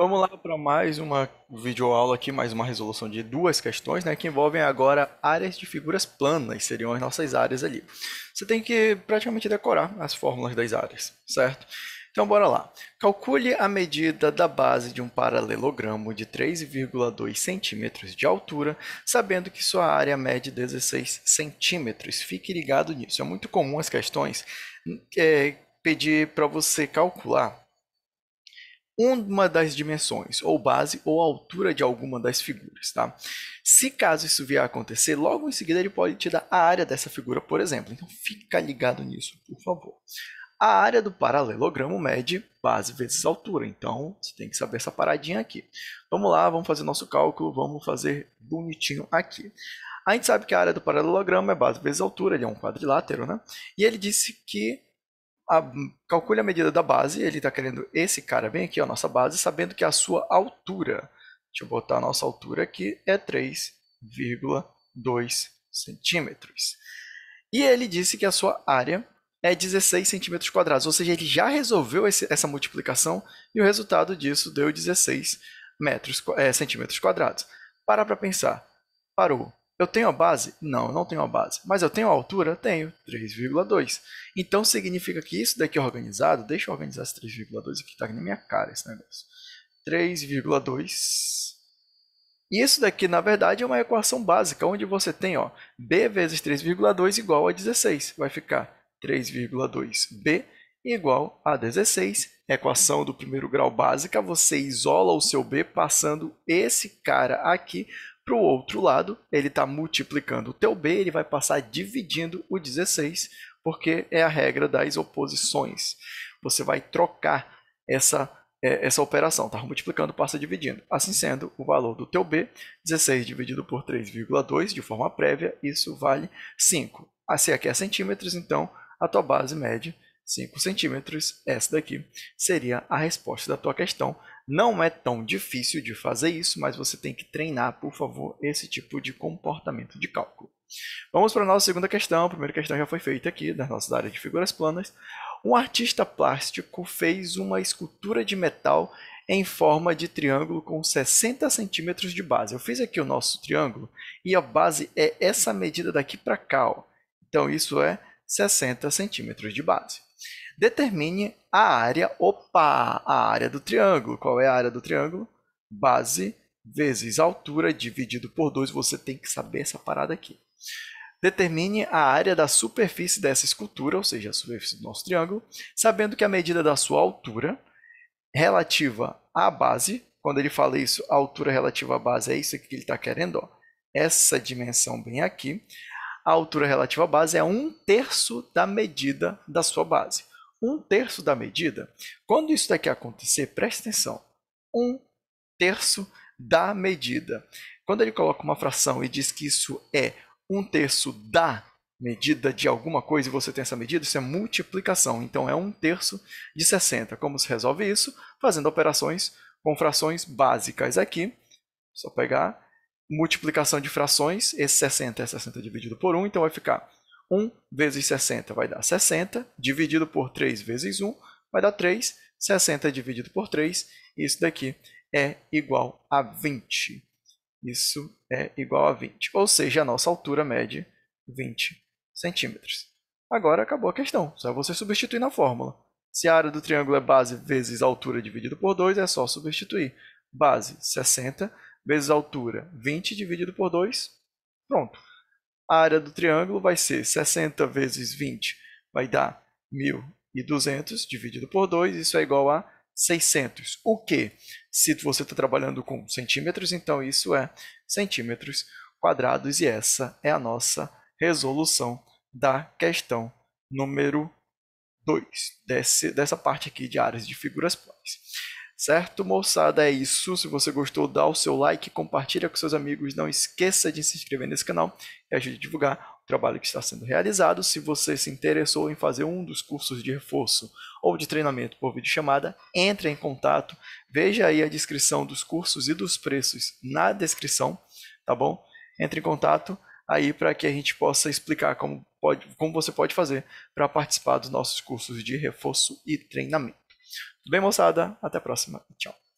Vamos lá para mais uma videoaula aqui, mais uma resolução de duas questões, né, que envolvem agora áreas de figuras planas, seriam as nossas áreas ali. Você tem que praticamente decorar as fórmulas das áreas, certo? Então bora lá. Calcule a medida da base de um paralelogramo de 3,2 centímetros de altura, sabendo que sua área mede 16 centímetros. Fique ligado nisso. É muito comum as questões hum, é, pedir para você calcular uma das dimensões, ou base, ou altura de alguma das figuras, tá? Se caso isso vier a acontecer, logo em seguida ele pode te dar a área dessa figura, por exemplo. Então fica ligado nisso, por favor. A área do paralelogramo mede base vezes altura, então você tem que saber essa paradinha aqui. Vamos lá, vamos fazer nosso cálculo, vamos fazer bonitinho aqui. A gente sabe que a área do paralelogramo é base vezes altura, ele é um quadrilátero, né? E ele disse que a, calcule a medida da base, ele está querendo esse cara bem aqui, a nossa base, sabendo que é a sua altura, deixa eu botar a nossa altura aqui, é 3,2 centímetros. E ele disse que a sua área é 16 centímetros quadrados, ou seja, ele já resolveu esse, essa multiplicação e o resultado disso deu 16 metros, é, centímetros quadrados. Para para pensar, parou, eu tenho a base? Não, eu não tenho a base. Mas eu tenho a altura? Tenho, 3,2. Então significa que isso daqui é organizado, deixa eu organizar esse 3,2 aqui, tá aqui na minha cara esse negócio. 3,2. E isso daqui, na verdade, é uma equação básica, onde você tem ó, b vezes 3,2 igual a 16. Vai ficar 3,2b igual a 16. Equação do primeiro grau básica, você isola o seu b passando esse cara aqui para o outro lado, ele está multiplicando o teu b, ele vai passar dividindo o 16, porque é a regra das oposições. Você vai trocar essa, é, essa operação, tá? multiplicando passa dividindo. Assim sendo, o valor do teu b, 16 dividido por 3,2 de forma prévia, isso vale 5. Se assim, aqui é centímetros, então a tua base mede 5 centímetros. Essa daqui seria a resposta da tua questão não é tão difícil de fazer isso, mas você tem que treinar, por favor, esse tipo de comportamento de cálculo. Vamos para a nossa segunda questão. A primeira questão já foi feita aqui, da nossa área de figuras planas. Um artista plástico fez uma escultura de metal em forma de triângulo com 60 centímetros de base. Eu fiz aqui o nosso triângulo e a base é essa medida daqui para cá. Ó. Então, isso é 60 centímetros de base. Determine a área, opa, a área do triângulo. Qual é a área do triângulo? Base vezes altura dividido por 2, você tem que saber essa parada aqui. Determine a área da superfície dessa escultura, ou seja, a superfície do nosso triângulo, sabendo que a medida da sua altura relativa à base, quando ele fala isso, a altura relativa à base é isso aqui que ele está querendo, ó, essa dimensão bem aqui, a altura relativa à base é um terço da medida da sua base. Um terço da medida, quando isso daqui acontecer, preste atenção, um terço da medida. Quando ele coloca uma fração e diz que isso é um terço da medida de alguma coisa e você tem essa medida, isso é multiplicação. Então é um terço de 60. Como se resolve isso? Fazendo operações com frações básicas aqui. Só pegar multiplicação de frações, esse 60 é 60 dividido por 1, então vai ficar 1 vezes 60 vai dar 60, dividido por 3 vezes 1 vai dar 3, 60 dividido por 3, isso daqui é igual a 20. Isso é igual a 20, ou seja, a nossa altura mede 20 centímetros. Agora acabou a questão, só você substituir na fórmula. Se a área do triângulo é base vezes altura dividido por 2, é só substituir. Base 60 vezes a altura, 20 dividido por 2, pronto. A área do triângulo vai ser 60 vezes 20, vai dar 1.200 dividido por 2, isso é igual a 600. O que, se você está trabalhando com centímetros, então isso é centímetros quadrados e essa é a nossa resolução da questão número 2, dessa parte aqui de áreas de figuras planas. Certo, moçada? É isso. Se você gostou, dá o seu like, compartilha com seus amigos. Não esqueça de se inscrever nesse canal e ajude a divulgar o trabalho que está sendo realizado. Se você se interessou em fazer um dos cursos de reforço ou de treinamento por videochamada, entre em contato. Veja aí a descrição dos cursos e dos preços na descrição, tá bom? Entre em contato aí para que a gente possa explicar como, pode, como você pode fazer para participar dos nossos cursos de reforço e treinamento. Tudo bem, moçada? Até a próxima. Tchau.